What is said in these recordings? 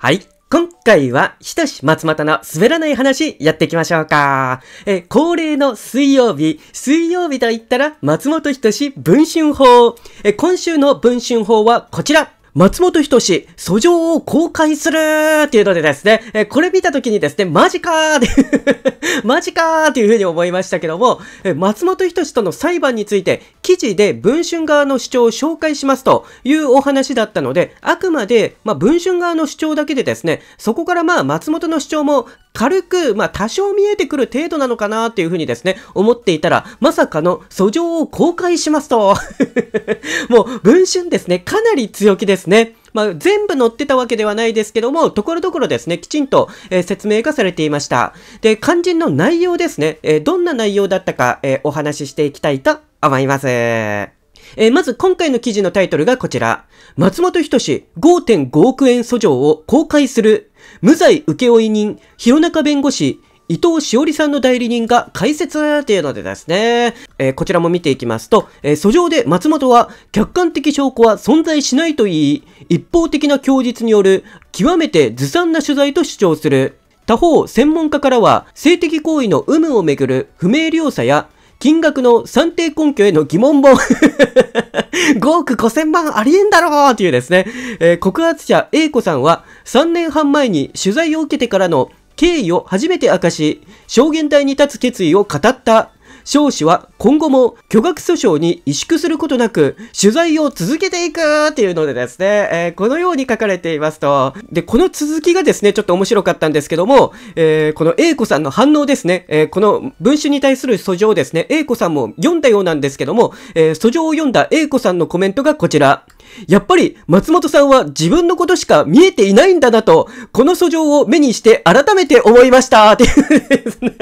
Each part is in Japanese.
はい。今回は、ひとし松又の滑らない話やっていきましょうか。え、恒例の水曜日。水曜日と言ったら、松本人志文春法。え、今週の文春法はこちら。松本人志、訴状を公開するっていうのでですね、えこれ見た時にですね、マジかーって マジかーっていうふうに思いましたけども、え松本人志との裁判について、記事で文春側の主張を紹介しますというお話だったので、あくまで、まあ、文春側の主張だけでですね、そこからまあ松本の主張も軽く、まあ、多少見えてくる程度なのかなっていうふうにですね、思っていたら、まさかの訴状を公開しますと もう、文春ですね、かなり強気ですね。まあ、全部載ってたわけではないですけども、ところどころですね、きちんと、えー、説明がされていました。で、肝心の内容ですね、えー、どんな内容だったか、えー、お話ししていきたいと思います。えー、まず今回の記事のタイトルがこちら。松本人志5.5億円訴状を公開する。無罪請負人、弘中弁護士、伊藤しおりさんの代理人が解説というのでですね、えー、こちらも見ていきますと、えー、訴状で松本は客観的証拠は存在しないと言い、一方的な供述による極めてずさんな取材と主張する。他方、専門家からは性的行為の有無をめぐる不明瞭さや金額の算定根拠への疑問本5 億5千万ありえんだろうというですね、えー、告発者 A 子さんは3年半前に取材を受けてからの経緯を初めて明かし、証言台に立つ決意を語った少子は今後も巨額訴訟に萎縮することなく、取材を続けていくっていうのでですね、えー、このように書かれていますと。で、この続きがですね、ちょっと面白かったんですけども、えー、この A 子さんの反応ですね、えー、この文春に対する訴状ですね、A 子さんも読んだようなんですけども、え訴状を読んだ A 子さんのコメントがこちら。やっぱり松本さんは自分のことしか見えていないんだなと、この訴状を目にして改めて思いましたっていうですね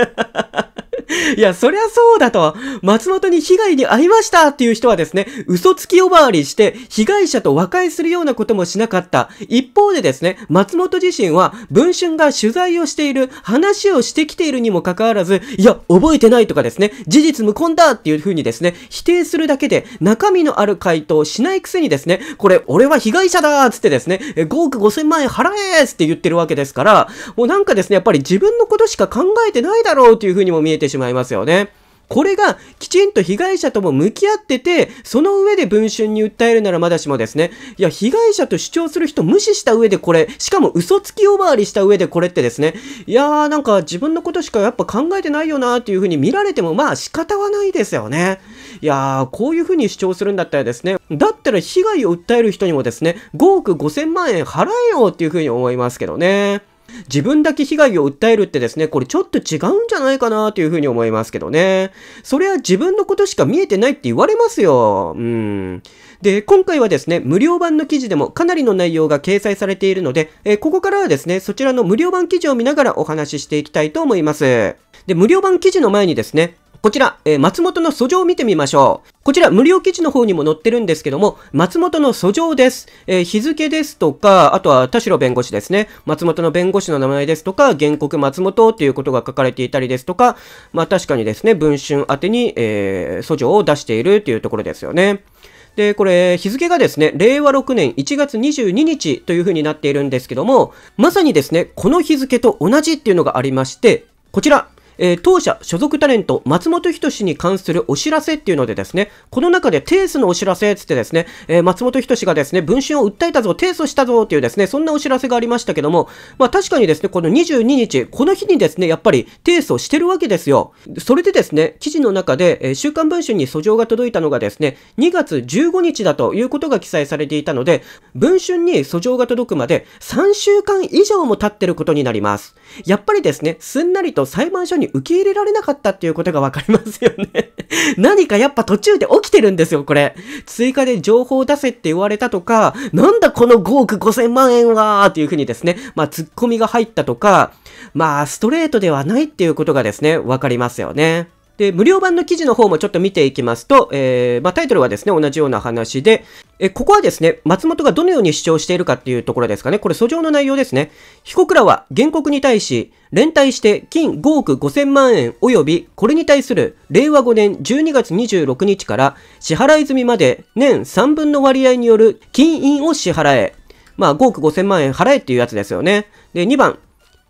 いや、そりゃそうだと、松本に被害に遭いましたっていう人はですね、嘘つき呼ばわりして、被害者と和解するようなこともしなかった。一方でですね、松本自身は、文春が取材をしている、話をしてきているにもかかわらず、いや、覚えてないとかですね、事実無根だっていうふうにですね、否定するだけで、中身のある回答をしないくせにですね、これ、俺は被害者だーつってですね、5億5 0万円払えーつって言ってるわけですから、もうなんかですね、やっぱり自分のことしか考えてないだろうというふうにも見えてしまう。しまいますよね。これがきちんと被害者とも向き合ってて、その上で文春に訴えるならまだしもですね、いや、被害者と主張する人無視した上でこれ、しかも嘘つき呼ばわりした上でこれってですね、いやーなんか自分のことしかやっぱ考えてないよなーっていう風に見られてもまあ仕方はないですよね。いやー、こういう風に主張するんだったらですね、だったら被害を訴える人にもですね、5億5000万円払えよっていう風に思いますけどね。自分だけ被害を訴えるってですね、これちょっと違うんじゃないかなというふうに思いますけどね。それは自分のことしか見えてないって言われますよ。うん。で、今回はですね、無料版の記事でもかなりの内容が掲載されているので、えー、ここからはですね、そちらの無料版記事を見ながらお話ししていきたいと思います。で、無料版記事の前にですね、こちら、えー、松本の訴状を見てみましょう。こちら、無料記事の方にも載ってるんですけども、松本の訴状です。えー、日付ですとか、あとは田代弁護士ですね。松本の弁護士の名前ですとか、原告松本ということが書かれていたりですとか、まあ確かにですね、文春宛てに、えー、訴状を出しているというところですよね。で、これ、日付がですね、令和6年1月22日という風になっているんですけども、まさにですね、この日付と同じっていうのがありまして、こちら、えー、当社所属タレント、松本人志に関するお知らせっていうのでですね、この中で提訴のお知らせつってですね、えー、松本人志がですね、文春を訴えたぞ、提訴したぞっていうですね、そんなお知らせがありましたけども、まあ確かにですね、この22日、この日にですね、やっぱり提訴してるわけですよ。それでですね、記事の中で、えー、週刊文春に訴状が届いたのがですね、2月15日だということが記載されていたので、文春に訴状が届くまで3週間以上も経ってることになります。やっぱりですね、すんなりと裁判所に受け入れられなかったっていうことがわかりますよね 何かやっぱ途中で起きてるんですよ、これ。追加で情報を出せって言われたとか、なんだこの5億5千万円はっていうふうにですね、まあ突っ込みが入ったとか、まあストレートではないっていうことがですね、わかりますよね。で、無料版の記事の方もちょっと見ていきますと、えー、まあ、タイトルはですね、同じような話で、え、ここはですね、松本がどのように主張しているかっていうところですかね。これ訴状の内容ですね。被告らは原告に対し、連帯して金5億5000万円及びこれに対する令和5年12月26日から支払い済みまで年3分の割合による金印を支払え。まあ5億5000万円払えっていうやつですよね。で、2番、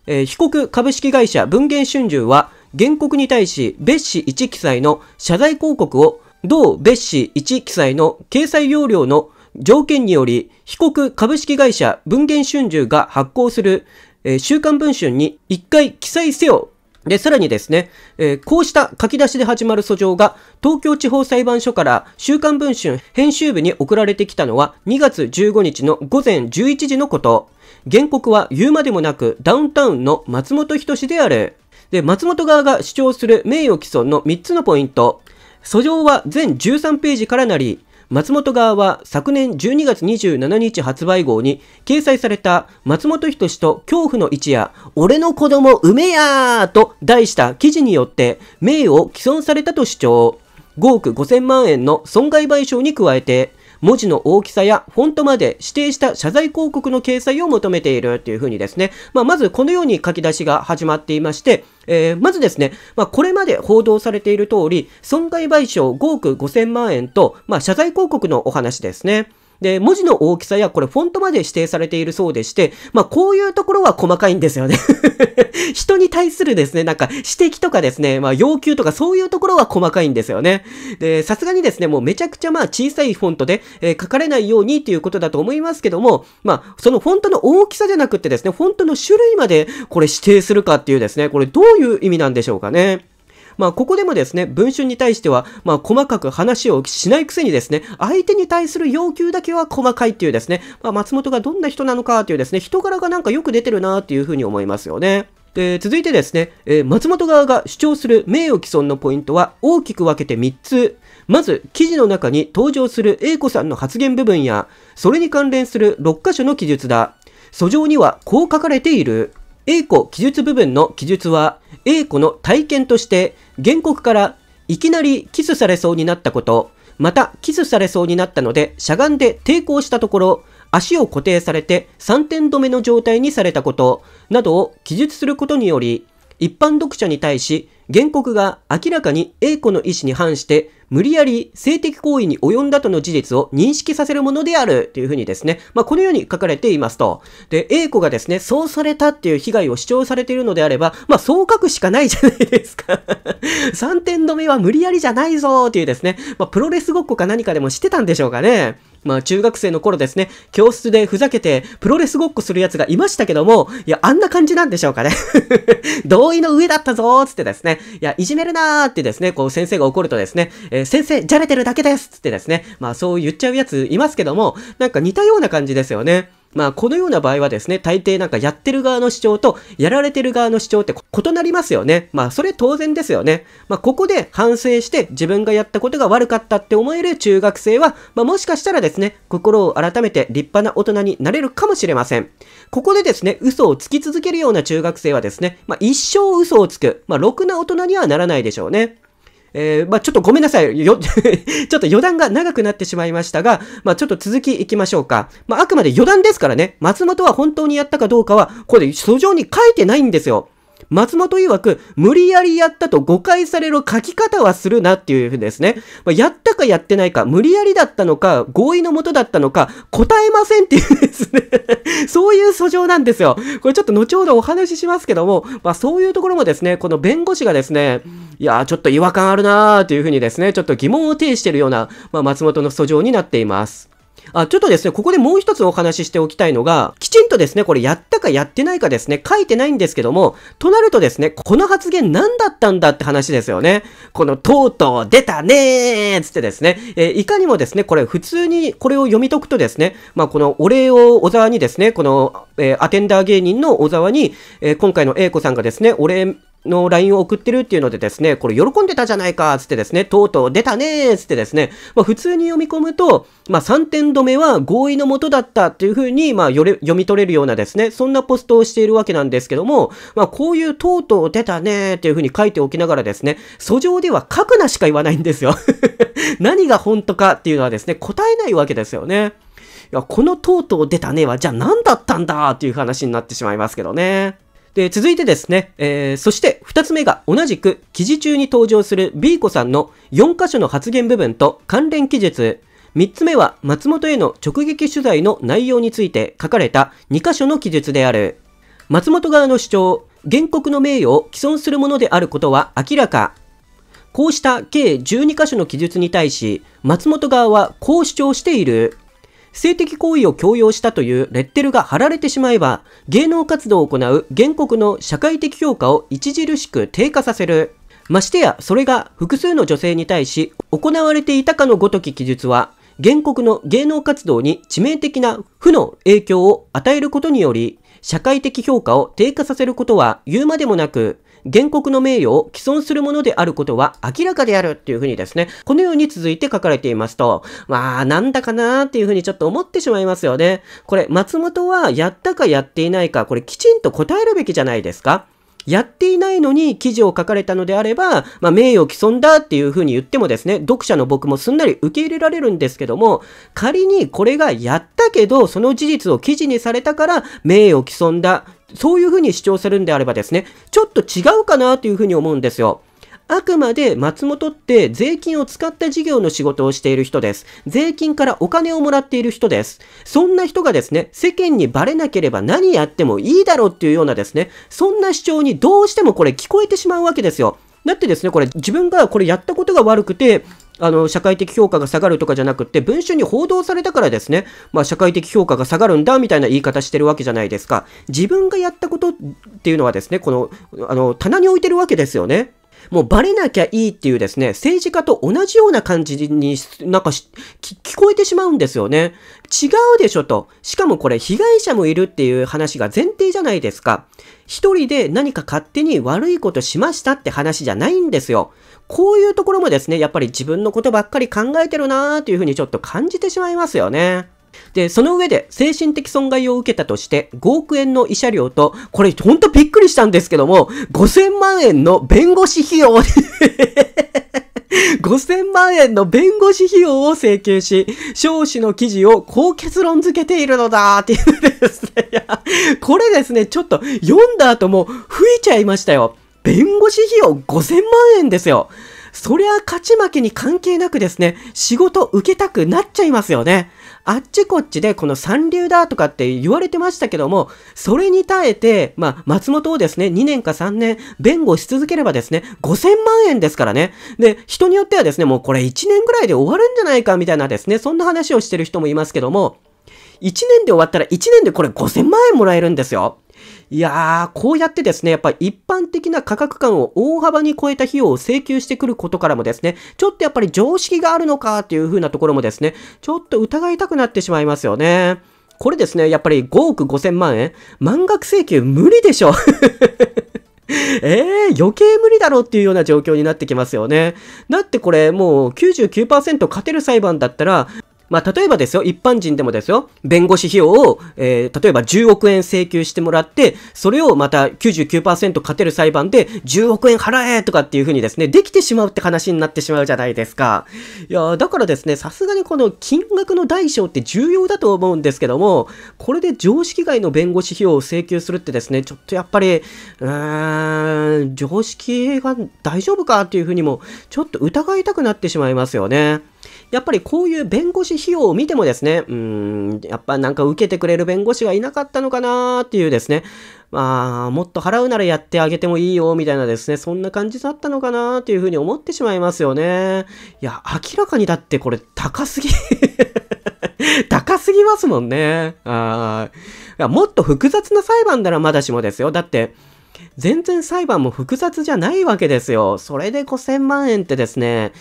えー、被告株式会社文言春秋は原告に対し別紙1記載の謝罪広告を同別紙1記載の掲載要領の条件により被告株式会社文言春秋が発行する、え週刊文春に1回記載せよで、さらにですね、えー、こうした書き出しで始まる訴状が、東京地方裁判所から週刊文春編集部に送られてきたのは2月15日の午前11時のこと。原告は言うまでもなくダウンタウンの松本人志である。で、松本側が主張する名誉毀損の3つのポイント。訴状は全13ページからなり、松本側は昨年12月27日発売号に掲載された松本人志と恐怖の一夜、俺の子供埋めやーと題した記事によって名誉を毀損されたと主張。5億5000万円の損害賠償に加えて、文字の大きさやフォントまで指定した謝罪広告の掲載を求めているというふうにですね、まあ、まずこのように書き出しが始まっていまして、えー、まずですね、まあ、これまで報道されている通り、損害賠償5億5000万円と、まあ、謝罪広告のお話ですね。で、文字の大きさや、これフォントまで指定されているそうでして、まあ、こういうところは細かいんですよね 人に対するですね、なんか指摘とかですね、まあ、要求とかそういうところは細かいんですよね。で、さすがにですね、もうめちゃくちゃまあ小さいフォントで、えー、書かれないようにということだと思いますけども、まあ、そのフォントの大きさじゃなくてですね、フォントの種類までこれ指定するかっていうですね、これどういう意味なんでしょうかね。まあ、ここでもですね、文春に対しては、まあ、細かく話をしないくせにですね、相手に対する要求だけは細かいっていうですね、まあ、松本がどんな人なのかっていうですね、人柄がなんかよく出てるなっていうふうに思いますよね。で、続いてですね、えー、松本側が主張する名誉毀損のポイントは大きく分けて3つ。まず、記事の中に登場する A 子さんの発言部分や、それに関連する6箇所の記述だ。訴状にはこう書かれている。A 子記述部分の記述は A 子の体験として原告からいきなりキスされそうになったこと、またキスされそうになったのでしゃがんで抵抗したところ、足を固定されて3点止めの状態にされたことなどを記述することにより、一般読者に対し、原告が明らかに A 子の意思に反して、無理やり性的行為に及んだとの事実を認識させるものであるというふうにですね、まあ、このように書かれていますと。で、A 子がですね、そうされたっていう被害を主張されているのであれば、まあ、そう書くしかないじゃないですか。3 点止めは無理やりじゃないぞっていうですね、まあ、プロレスごっこか何かでもしてたんでしょうかね。まあ中学生の頃ですね、教室でふざけてプロレスごっこする奴がいましたけども、いや、あんな感じなんでしょうかね。同意の上だったぞーつってですね、いや、いじめるなーってですね、こう先生が怒るとですね、えー、先生、じゃれてるだけですつってですね、まあそう言っちゃうやついますけども、なんか似たような感じですよね。まあ、このような場合はですね、大抵なんかやってる側の主張と、やられてる側の主張って異なりますよね。まあ、それ当然ですよね。まあ、ここで反省して自分がやったことが悪かったって思える中学生は、まあ、もしかしたらですね、心を改めて立派な大人になれるかもしれません。ここでですね、嘘をつき続けるような中学生はですね、まあ、一生嘘をつく、まあ、ろくな大人にはならないでしょうね。えー、まあ、ちょっとごめんなさい。よ、ちょっと余談が長くなってしまいましたが、まあ、ちょっと続き行きましょうか。まあ、あくまで余談ですからね、松本は本当にやったかどうかは、これ、訴状に書いてないんですよ。松本曰く、無理やりやったと誤解される書き方はするなっていうふうですね。まあ、やったかやってないか、無理やりだったのか、合意のもとだったのか、答えませんっていうですね そういう訴状なんですよ。これちょっと後ほどお話ししますけども、まあ、そういうところもですね、この弁護士がですね、いやちょっと違和感あるなーというふうにですね、ちょっと疑問を呈しているような、まあ、松本の訴状になっています。あ、ちょっとですね、ここでもう一つお話ししておきたいのが、きちんとですね、これやったかやってないかですね、書いてないんですけども、となるとですね、この発言何だったんだって話ですよね。この、とうとう出たねーつってですね、えー、いかにもですね、これ普通にこれを読み解くとですね、まあ、このお礼を小沢にですね、この、えー、アテンダー芸人の小沢に、えー、今回の A 子さんがですね、お礼の LINE を送ってるっていうのでですね、これ喜んでたじゃないか、つってですね、とうとう出たねー、つってですね、まあ、普通に読み込むと、まあ、3点止めは合意のもとだったっていうふうに、まあ、読み取れるようなですね、そんなポストをしているわけなんですけども、まあ、こういうとうとう出たねーっていうふうに書いておきながらですね、訴状では書くなしか言わないんですよ 何が本当かっていうのはですね、答えないわけですよね。いや、このとうとう出たねは、じゃあ何だったんだっていう話になってしまいますけどね。で、続いてですね、えー、そして2つ目が同じく記事中に登場する B 子さんの4箇所の発言部分と関連記述、3つ目は松本への直撃取材の内容について書かれた2箇所の記述である。松本側の主張、原告の名誉を毀損するものであることは明らか。こうした計12箇所の記述に対し、松本側はこう主張している。性的行為を強要したというレッテルが貼られてしまえば、芸能活動を行う原告の社会的評価を著しく低下させる。ましてや、それが複数の女性に対し行われていたかのごとき記述は、原告の芸能活動に致命的な負の影響を与えることにより、社会的評価を低下させることは言うまでもなく、原告の名誉を毀損するものであることは明らかであるっていうふうにですね、このように続いて書かれていますと、まあ、なんだかなっていうふうにちょっと思ってしまいますよね。これ、松本はやったかやっていないか、これきちんと答えるべきじゃないですか。やっていないのに記事を書かれたのであれば、まあ、名誉毀損だっていうふうに言ってもですね、読者の僕もすんなり受け入れられるんですけども、仮にこれがやったけど、その事実を記事にされたから名誉毀損だ、そういうふうに主張するんであればですね、ちょっと違うかなというふうに思うんですよ。あくまで松本って税金を使った事業の仕事をしている人です。税金からお金をもらっている人です。そんな人がですね、世間にバレなければ何やってもいいだろうっていうようなですね、そんな主張にどうしてもこれ聞こえてしまうわけですよ。だってですね、これ自分がこれやったことが悪くて、あの、社会的評価が下がるとかじゃなくって、文書に報道されたからですね、まあ、社会的評価が下がるんだ、みたいな言い方してるわけじゃないですか。自分がやったことっていうのはですね、この、あの、棚に置いてるわけですよね。もうバレなきゃいいっていうですね、政治家と同じような感じに、なんか聞こえてしまうんですよね。違うでしょと。しかもこれ被害者もいるっていう話が前提じゃないですか。一人で何か勝手に悪いことしましたって話じゃないんですよ。こういうところもですね、やっぱり自分のことばっかり考えてるなーというふうにちょっと感じてしまいますよね。で、その上で精神的損害を受けたとして5億円の慰謝料と、これほんとびっくりしたんですけども、5000万円の弁護士費用5000 万円の弁護士費用を請求し、少子の記事をこう結論付けているのだっていうですね。いや、これですね、ちょっと読んだ後も吹いちゃいましたよ。弁護士費用5000万円ですよ。そりゃ勝ち負けに関係なくですね、仕事受けたくなっちゃいますよね。あっちこっちでこの三流だとかって言われてましたけども、それに耐えて、まあ、松本をですね、2年か3年弁護し続ければですね、5000万円ですからね。で、人によってはですね、もうこれ1年ぐらいで終わるんじゃないかみたいなですね、そんな話をしてる人もいますけども、1年で終わったら1年でこれ5000万円もらえるんですよ。いやー、こうやってですね、やっぱ一般的な価格感を大幅に超えた費用を請求してくることからもですね、ちょっとやっぱり常識があるのかっていう風なところもですね、ちょっと疑いたくなってしまいますよね。これですね、やっぱり5億5千万円満額請求無理でしょえ えー、余計無理だろうっていうような状況になってきますよね。だってこれもう99%勝てる裁判だったら、まあ、例えばですよ、一般人でもですよ、弁護士費用を、えー、例えば10億円請求してもらって、それをまた99%勝てる裁判で10億円払えとかっていう風にですね、できてしまうって話になってしまうじゃないですか。いやだからですね、さすがにこの金額の代償って重要だと思うんですけども、これで常識外の弁護士費用を請求するってですね、ちょっとやっぱり、うーん、常識が大丈夫かっていう風にも、ちょっと疑いたくなってしまいますよね。やっぱりこういう弁護士費用を見てもですね、うん、やっぱなんか受けてくれる弁護士がいなかったのかなーっていうですね、まあ、もっと払うならやってあげてもいいよ、みたいなですね、そんな感じだったのかなっていうふうに思ってしまいますよね。いや、明らかにだってこれ高すぎ 高すぎますもんね。あもっと複雑な裁判ならまだしもですよ。だって、全然裁判も複雑じゃないわけですよ。それで5000万円ってですね、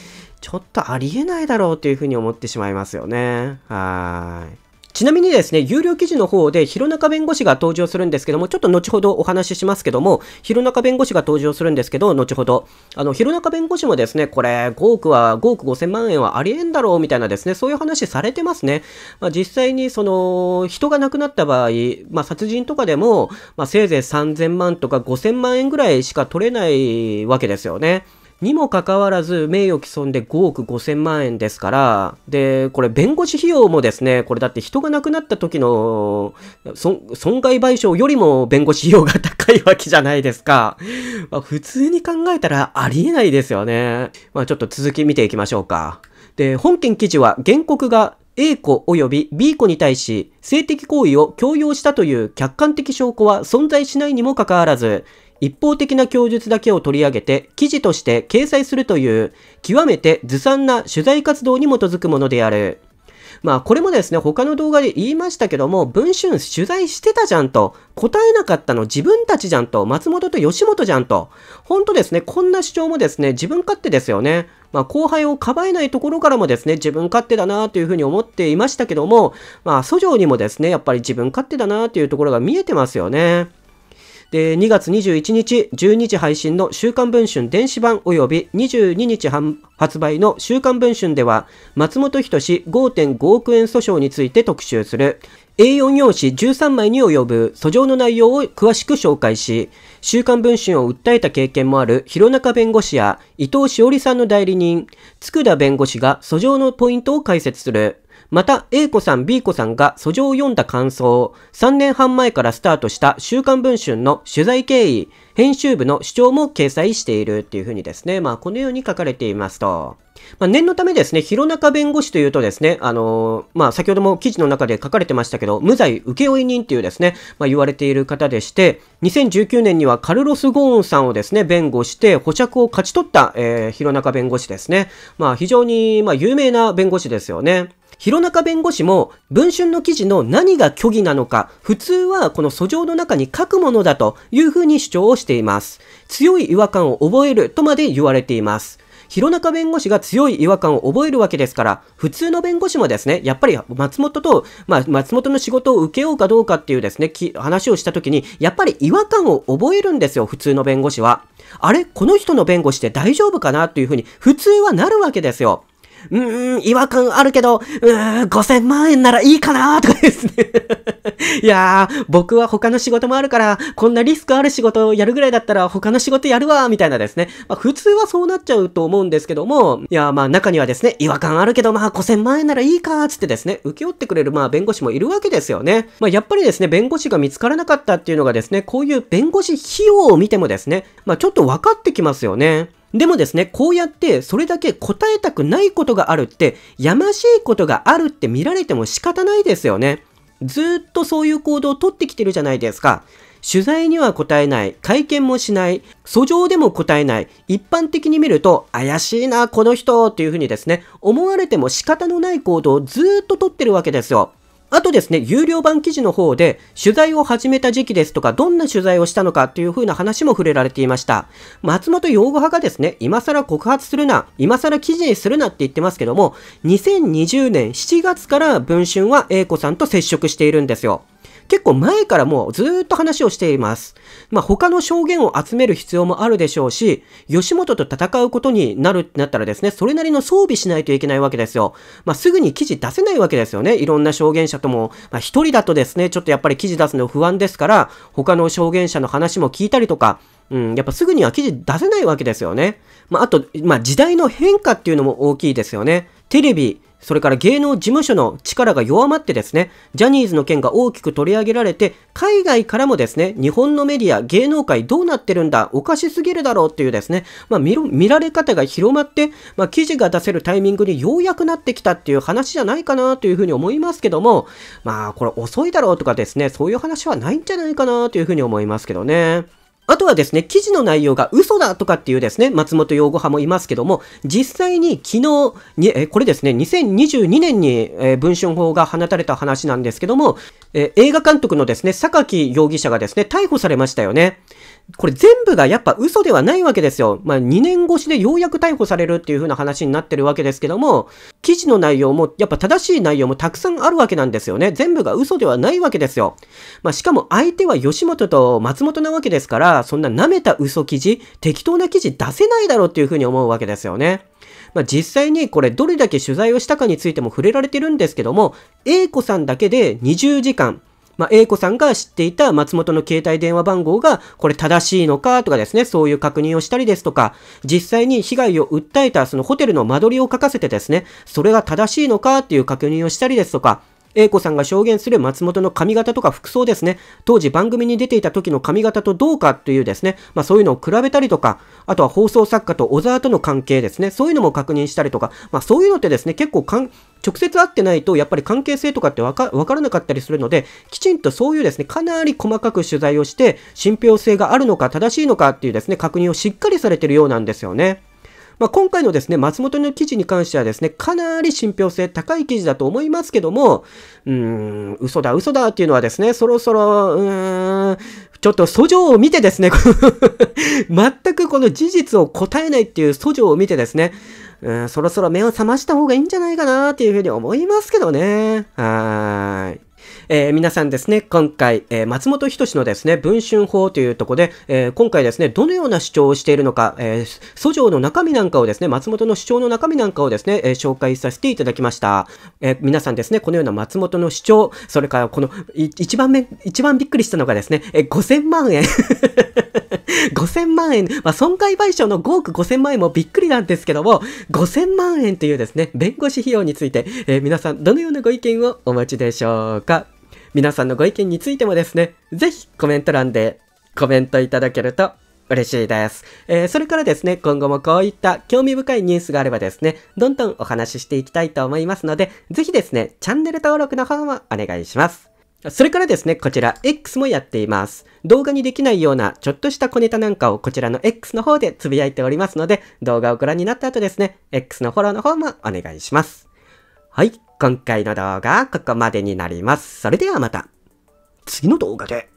ちょっとありえないだろうというふうに思ってしまいますよね。はい。ちなみにですね、有料記事の方で、弘中弁護士が登場するんですけども、ちょっと後ほどお話ししますけども、弘中弁護士が登場するんですけど、後ほど。あの、弘中弁護士もですね、これ、5億は、5億5千万円はありえんだろう、みたいなですね、そういう話されてますね。まあ、実際に、その、人が亡くなった場合、まあ、殺人とかでも、まあ、せいぜい3千万とか5千万円ぐらいしか取れないわけですよね。にもかかわらず、名誉毀損で5億5千万円ですから、で、これ弁護士費用もですね、これだって人が亡くなった時の損害賠償よりも弁護士費用が高いわけじゃないですか。まあ、普通に考えたらありえないですよね。まあちょっと続き見ていきましょうか。で、本件記事は原告が A 子及び B 子に対し性的行為を強要したという客観的証拠は存在しないにもかかわらず、一方的な供述だけを取り上げて記事として掲載するという極めてずさんな取材活動に基づくものである。まあこれもですね、他の動画で言いましたけども、文春取材してたじゃんと、答えなかったの自分たちじゃんと、松本と吉本じゃんと、ほんとですね、こんな主張もですね、自分勝手ですよね。まあ後輩をかばえないところからもですね、自分勝手だなというふうに思っていましたけども、まあ訴状にもですね、やっぱり自分勝手だなというところが見えてますよね。で、2月21日、12時配信の週刊文春電子版及び22日発売の週刊文春では、松本人志5.5億円訴訟について特集する。A4 用紙13枚に及ぶ訴状の内容を詳しく紹介し、週刊文春を訴えた経験もある弘中弁護士や伊藤詩織さんの代理人、佃弁護士が訴状のポイントを解説する。また A 子さん B 子さんが訴状を読んだ感想を3年半前からスタートした週刊文春の取材経緯、編集部の主張も掲載しているっていうふうにですね、まあこのように書かれていますと。まあ、念のためですね、弘中弁護士というとですね、あのー、まあ、先ほども記事の中で書かれてましたけど、無罪請負人というですね、まあ、言われている方でして、2019年にはカルロス・ゴーンさんをですね、弁護して保釈を勝ち取った、えー、弘中弁護士ですね。まあ、非常に、まあ、有名な弁護士ですよね。弘中弁護士も文春の記事の何が虚偽なのか、普通はこの訴状の中に書くものだというふうに主張をしています。強い違和感を覚えるとまで言われています。弘中弁護士が強い違和感を覚えるわけですから、普通の弁護士もですね、やっぱり松本と、まあ、松本の仕事を受けようかどうかっていうですね、話をした時に、やっぱり違和感を覚えるんですよ、普通の弁護士は。あれこの人の弁護士って大丈夫かなというふうに、普通はなるわけですよ。うーん、違和感あるけど、うーん、5000万円ならいいかなとかですね いやー、僕は他の仕事もあるから、こんなリスクある仕事をやるぐらいだったら他の仕事やるわみたいなですね。まあ、普通はそうなっちゃうと思うんですけども、いやーまあ中にはですね、違和感あるけどまあ5000万円ならいいかつってですね、請け負ってくれるまあ弁護士もいるわけですよね。まあやっぱりですね、弁護士が見つからなかったっていうのがですね、こういう弁護士費用を見てもですね、まあちょっと分かってきますよね。でもですね、こうやってそれだけ答えたくないことがあるって、やましいことがあるって見られても仕方ないですよね。ずっとそういう行動をとってきてるじゃないですか。取材には答えない、会見もしない、訴状でも答えない、一般的に見ると怪しいな、この人っていうふうにですね、思われても仕方のない行動をずっととってるわけですよ。あとですね、有料版記事の方で、取材を始めた時期ですとか、どんな取材をしたのかという風な話も触れられていました。松本洋吾派がですね、今更告発するな、今更記事にするなって言ってますけども、2020年7月から文春は A 子さんと接触しているんですよ。結構前からもうずっと話をしています。まあ、他の証言を集める必要もあるでしょうし、吉本と戦うことになるってなったらですね、それなりの装備しないといけないわけですよ。まあ、すぐに記事出せないわけですよね。いろんな証言者とも。まあ、一人だとですね、ちょっとやっぱり記事出すの不安ですから、他の証言者の話も聞いたりとか、うん、やっぱすぐには記事出せないわけですよね。まあ、あと、まあ、時代の変化っていうのも大きいですよね。テレビ、それから芸能事務所の力が弱まってですね、ジャニーズの件が大きく取り上げられて、海外からもですね、日本のメディア、芸能界どうなってるんだ、おかしすぎるだろうっていうですね、まあ、見られ方が広まって、まあ、記事が出せるタイミングにようやくなってきたっていう話じゃないかなというふうに思いますけども、まあ、これ遅いだろうとかですね、そういう話はないんじゃないかなというふうに思いますけどね。あとはですね、記事の内容が嘘だとかっていうですね、松本擁護派もいますけども、実際に昨日に、えこれですね、2022年に、え文春法が放たれた話なんですけども、え映画監督のですね、榊容疑者がですね、逮捕されましたよね。これ全部がやっぱ嘘ではないわけですよ。まあ2年越しでようやく逮捕されるっていう風な話になってるわけですけども、記事の内容もやっぱ正しい内容もたくさんあるわけなんですよね。全部が嘘ではないわけですよ。まあしかも相手は吉本と松本なわけですから、そんな舐めた嘘記事、適当な記事出せないだろうっていうふうに思うわけですよね。まあ、実際にこれどれだけ取材をしたかについても触れられてるんですけども、A 子さんだけで20時間、まあ、A 子さんが知っていた松本の携帯電話番号がこれ正しいのかとかですね、そういう確認をしたりですとか、実際に被害を訴えたそのホテルの間取りを書かせてですね、それが正しいのかっていう確認をしたりですとか、A 子さんが証言する松本の髪型とか服装ですね、当時番組に出ていた時の髪型とどうかというですね、まあ、そういうのを比べたりとか、あとは放送作家と小沢との関係ですね、そういうのも確認したりとか、まあ、そういうのってですね、結構直接会ってないと、やっぱり関係性とかってわかからなかったりするので、きちんとそういうですね、かなり細かく取材をして、信憑性があるのか正しいのかっていうですね、確認をしっかりされてるようなんですよね。まあ、今回のですね、松本の記事に関してはですね、かなり信憑性高い記事だと思いますけども、うーん、嘘だ嘘だっていうのはですね、そろそろ、うーん、ちょっと訴状を見てですね、全くこの事実を答えないっていう訴状を見てですね、うん、そろそろ目を覚ました方がいいんじゃないかなっていうふうに思いますけどね。はーい。えー、皆さんですね、今回、えー、松本人志のですね、文春法というとこで、えー、今回ですね、どのような主張をしているのか、えー、訴状の中身なんかをですね、松本の主張の中身なんかをですね、え紹介させていただきました。え皆さんですね、このような松本の主張、それからこの、一番目、一番びっくりしたのがですね、え5000万円5000 万円、まあ、損害賠償の5億5000万円もびっくりなんですけども、5000万円というですね、弁護士費用について、え皆さんどのようなご意見をお持ちでしょうか皆さんのご意見についてもですね、ぜひコメント欄でコメントいただけると嬉しいです。えー、それからですね、今後もこういった興味深いニュースがあればですね、どんどんお話ししていきたいと思いますので、ぜひですね、チャンネル登録の方もお願いします。それからですね、こちら X もやっています。動画にできないようなちょっとした小ネタなんかをこちらの X の方でつぶやいておりますので、動画をご覧になった後ですね、X のフォローの方もお願いします。はい。今回の動画はここまでになります。それではまた、次の動画で。